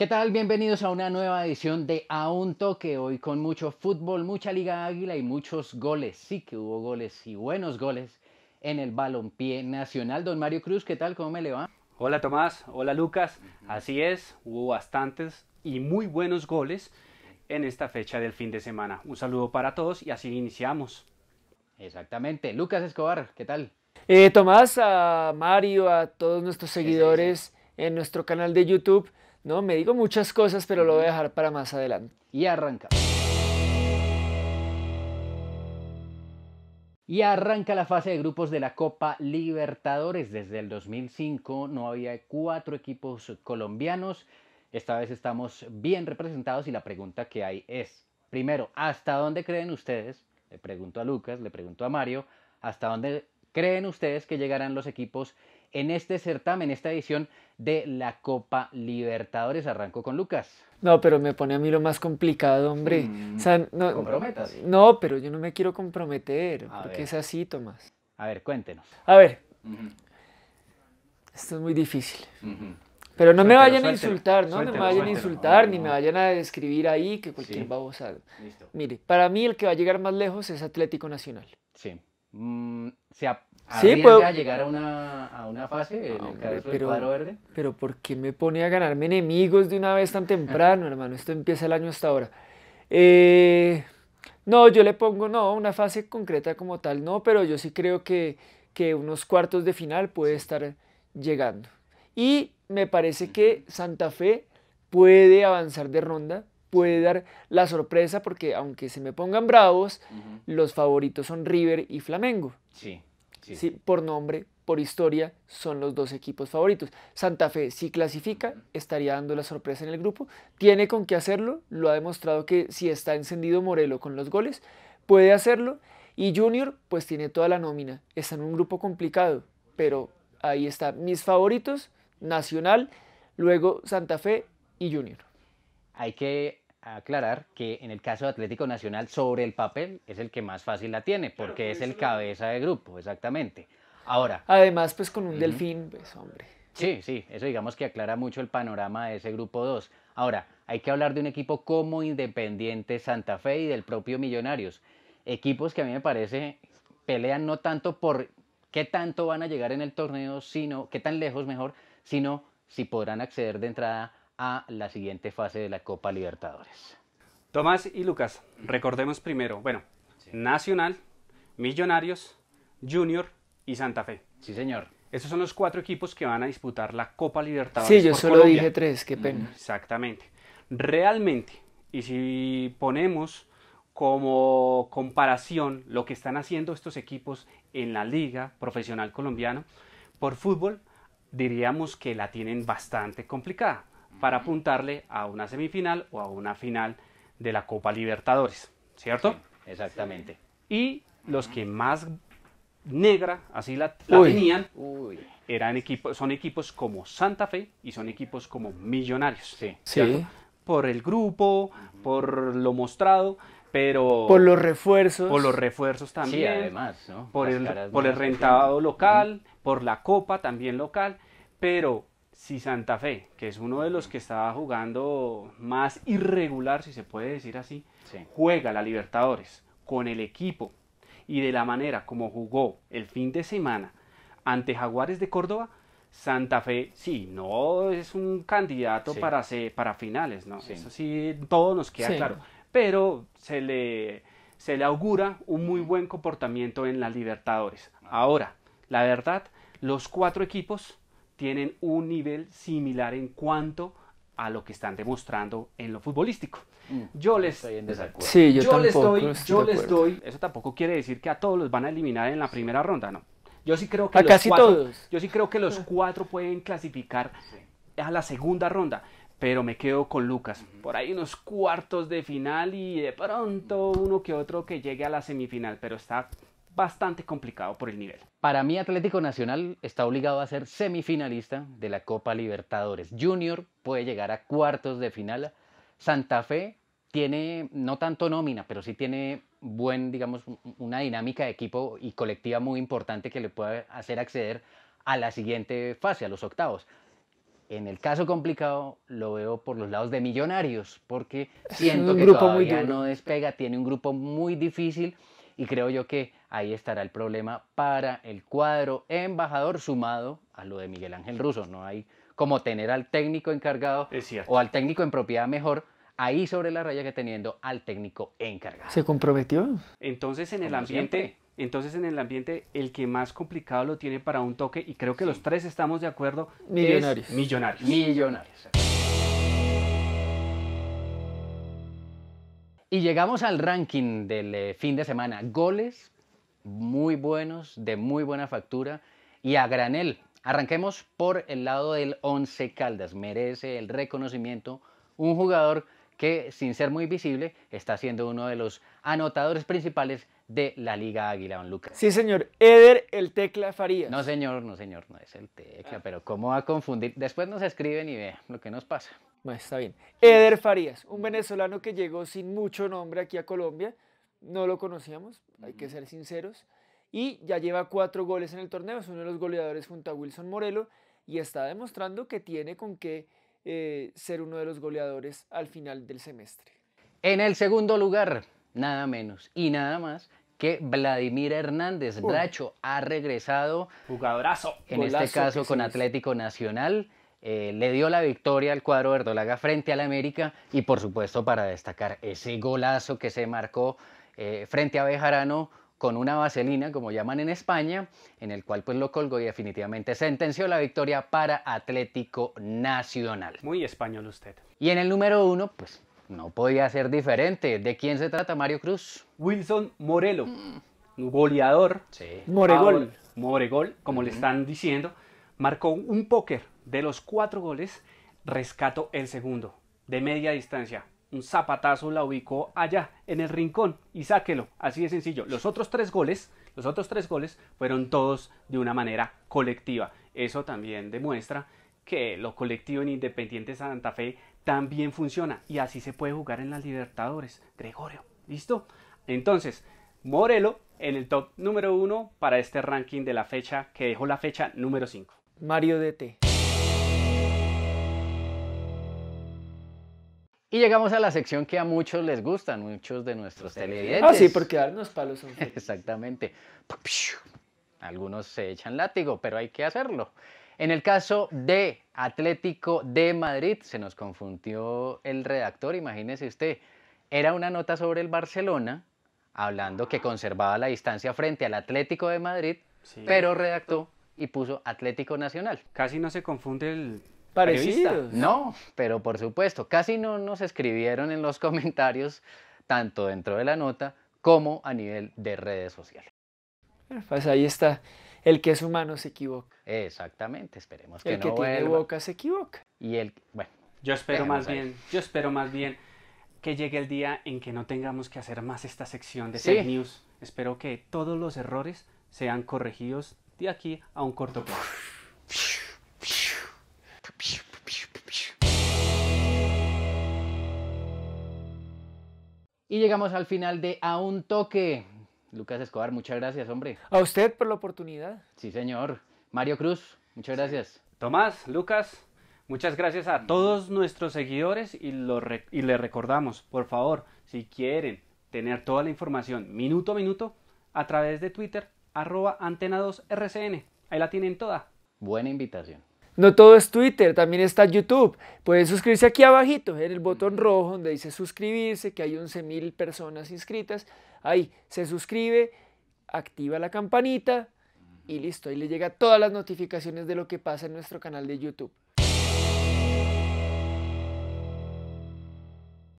¿Qué tal? Bienvenidos a una nueva edición de A un toque, hoy con mucho fútbol, mucha Liga Águila y muchos goles. Sí que hubo goles y buenos goles en el balompié nacional. Don Mario Cruz, ¿qué tal? ¿Cómo me le va? Hola Tomás, hola Lucas. Así es, hubo bastantes y muy buenos goles en esta fecha del fin de semana. Un saludo para todos y así iniciamos. Exactamente. Lucas Escobar, ¿qué tal? Eh, Tomás, a Mario, a todos nuestros seguidores en nuestro canal de YouTube. ¿no? Me digo muchas cosas, pero lo voy a dejar para más adelante. Y arranca. Y arranca la fase de grupos de la Copa Libertadores. Desde el 2005 no había cuatro equipos colombianos. Esta vez estamos bien representados y la pregunta que hay es, primero, ¿hasta dónde creen ustedes? Le pregunto a Lucas, le pregunto a Mario, ¿hasta dónde creen ustedes que llegarán los equipos en este certamen, esta edición de la Copa Libertadores. arrancó con Lucas. No, pero me pone a mí lo más complicado, hombre. Mm, no, pero yo no me quiero comprometer, porque es así, Tomás. A ver, cuéntenos. A ver. Esto es muy difícil. Pero no me vayan a insultar, ¿no? me vayan a insultar, ni me vayan a describir ahí que cualquier babosa. Mire, para mí el que va a llegar más lejos es Atlético Nacional. Sí. Mm, se, sí, puedo... a llegar a una, fase, ah, pero, Pero ¿por qué me pone a ganarme enemigos de una vez tan temprano, hermano? Esto empieza el año hasta ahora. Eh, no, yo le pongo, no, una fase concreta como tal, no, pero yo sí creo que, que unos cuartos de final puede estar llegando. Y me parece que Santa Fe puede avanzar de ronda, puede dar la sorpresa, porque aunque se me pongan bravos, los favoritos son River y Flamengo. Sí por nombre, por historia, son los dos equipos favoritos. Santa Fe, si clasifica, estaría dando la sorpresa en el grupo. Tiene con qué hacerlo, lo ha demostrado que si está encendido Morelo con los goles, puede hacerlo. Y Junior, pues tiene toda la nómina. Está en un grupo complicado, pero ahí está. Mis favoritos, Nacional, luego Santa Fe y Junior. Hay que aclarar que en el caso de Atlético Nacional, sobre el papel, es el que más fácil la tiene, porque es el cabeza de grupo, exactamente. Ahora. Además, pues con un delfín, pues, hombre. Sí, sí, eso digamos que aclara mucho el panorama de ese grupo 2. Ahora, hay que hablar de un equipo como Independiente Santa Fe y del propio Millonarios. Equipos que a mí me parece pelean no tanto por qué tanto van a llegar en el torneo, sino qué tan lejos mejor, sino si podrán acceder de entrada a la siguiente fase de la Copa Libertadores. Tomás y Lucas, recordemos primero, bueno, Nacional, Millonarios, Junior y Santa Fe. Sí, señor. Esos son los cuatro equipos que van a disputar la Copa Libertadores. Sí, yo solo dije tres, qué pena. Mm, exactamente. Realmente, y si ponemos como comparación lo que están haciendo estos equipos en la Liga Profesional Colombiana, por fútbol diríamos que la tienen bastante complicada para apuntarle a una semifinal o a una final de la Copa Libertadores, ¿cierto? exactamente. Y los que más negra, así la, tenían, eran equipos, son equipos como Santa Fe y son equipos como Millonarios. Sí. Por el grupo, por lo mostrado, pero por los refuerzos, por los refuerzos también, sí, además, ¿no? por el rentado local, por la copa también local, pero si Santa Fe, que es uno de los que estaba jugando más irregular, si se puede decir así, juega la Libertadores con el equipo y de la manera como jugó el fin de semana ante Jaguares de Córdoba, Santa Fe sí, no es un candidato para, para finales, ¿no? Eso sí, todo nos queda claro. Pero se le, se le augura un muy buen comportamiento en la Libertadores. Ah. Ahora, la verdad, los cuatro equipos tienen un nivel similar en cuanto a lo que están demostrando en lo futbolístico. Mm. Yo les estoy Sí, yo, les doy, yo les doy. Eso tampoco quiere decir que a todos los van a eliminar en la primera ronda, no. Yo sí creo que los casi cuatro, todos. Yo sí creo que los cuatro pueden clasificar a la segunda ronda, pero me quedo con Lucas. Por ahí unos cuartos de final y de pronto uno que otro que llegue a la semifinal, pero está bastante complicado por el nivel. Para mí Atlético Nacional está obligado a ser semifinalista de la Copa Libertadores. Junior puede llegar a cuartos de final. Santa Fe tiene no tanto nómina, pero sí tiene buen, digamos, una dinámica de equipo y colectiva muy importante que le puede hacer acceder a la siguiente fase, a los octavos. En el caso complicado lo veo por los lados de Millonarios, porque siento que grupo no despega, tiene un grupo muy difícil y creo yo que ahí estará el problema para el cuadro embajador sumado a lo de Miguel Ángel Russo. No hay como tener al técnico encargado o al técnico en propiedad mejor ahí sobre la raya que teniendo al técnico encargado. ¿Se comprometió? Entonces en el ambiente, entonces en el ambiente el que más complicado lo tiene para un toque y creo que los tres estamos de acuerdo millonarios. millonarios. Millonarios. Y llegamos al ranking del eh, fin de semana. Goles muy buenos, de muy buena factura y a granel. Arranquemos por el lado del Once Caldas. Merece el reconocimiento un jugador que, sin ser muy visible, está siendo uno de los anotadores principales de la Liga Águila, don Lucas. Sí, señor. Eder, el Tecla Farías. No, señor, no, señor, no es el Tecla, ah. pero ¿cómo va a confundir? Después nos escriben y ve lo que nos pasa está bien. Eder Farías, un venezolano que llegó sin mucho nombre aquí a Colombia. No lo conocíamos, hay que ser sinceros. Y ya lleva cuatro goles en el torneo. Es uno de los goleadores junto a Wilson Morelo. Y está demostrando que tiene con qué eh, ser uno de los goleadores al final del semestre. En el segundo lugar, nada menos y nada más que Vladimir Hernández. Bracho ha regresado. Jugadorazo. En este caso con Atlético Nacional. Eh, le dio la victoria al cuadro verdolaga frente al América y por supuesto para destacar ese golazo que se marcó eh, frente a Bejarano con una vaselina, como llaman en España, en el cual pues lo colgó y definitivamente sentenció la victoria para Atlético Nacional. Muy español usted. Y en el número uno, pues no podía ser diferente. ¿De quién se trata Mario Cruz? Wilson Morelo, goleador. Moregol. Moregol, como le están diciendo, marcó un póker de los cuatro goles, rescato el segundo, de media distancia. Un zapatazo la ubicó allá, en el rincón, y sáquelo. Así de sencillo. Los otros tres goles, los otros tres goles fueron todos de una manera colectiva. Eso también demuestra que lo colectivo en Independiente Santa Fe también funciona y así se puede jugar en las Libertadores. Gregorio, ¿listo? Entonces, Morelo en el top número uno para este ranking de la fecha que dejó la fecha número 5. Mario DT. Y llegamos a la sección que a muchos les gusta, muchos de nuestros televidentes. Ah, sí, porque darnos palos Exactamente. Algunos se echan látigo, pero hay que hacerlo. En el caso de Atlético de Madrid, se nos confundió el redactor, imagínese usted. Era una nota sobre el Barcelona, hablando que conservaba la distancia frente al Atlético de Madrid, pero redactó y puso Atlético Nacional. Casi no se confunde el Parecidos. No, pero por supuesto, casi no nos escribieron en los comentarios, tanto dentro de la nota como a nivel de redes sociales. Pues ahí está. El que es humano se equivoca. Exactamente, esperemos que no El que tiene boca se equivoca. Y el, bueno. Yo espero más bien, yo espero más bien que llegue el día en que no tengamos que hacer más esta sección de news. Espero que todos los errores sean corregidos de aquí a un corto plazo. Y llegamos al final de A un toque. Lucas Escobar, muchas gracias, hombre. A usted por la oportunidad. Sí, señor. Mario Cruz, muchas gracias. Tomás, Lucas, muchas gracias a todos nuestros seguidores y, lo y les recordamos, por favor, si quieren tener toda la información minuto a minuto a través de Twitter, arroba antena2rcn. Ahí la tienen toda. Buena invitación. No todo es Twitter, también está YouTube. Pueden suscribirse aquí abajito, en el botón rojo donde dice suscribirse, que hay 11.000 personas inscritas. Ahí se suscribe, activa la campanita y listo. Ahí le llega todas las notificaciones de lo que pasa en nuestro canal de YouTube.